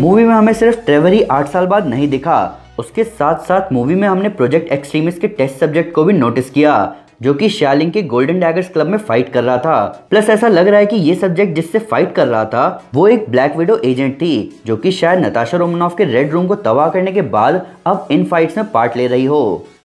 movie में हमें सिर्फ ट्रेवर ही आठ साल बाद नहीं दिखा उसके साथ साथ मूवी में हमने प्रोजेक्ट एक्सट्रीमिस्ट के टेस्ट सब्जेक्ट को भी नोटिस किया जो कि शालिंग के गोल्डन डैगर्स क्लब में फाइट कर रहा था प्लस ऐसा लग रहा है कि ये सब्जेक्ट जिससे फाइट कर रहा था वो एक ब्लैक विडो एजेंट थी जो कि शायद नताशा रोमनॉफ के रेड रूम को तबाह करने के बाद अब इन फाइट्स में पार्ट ले रही हो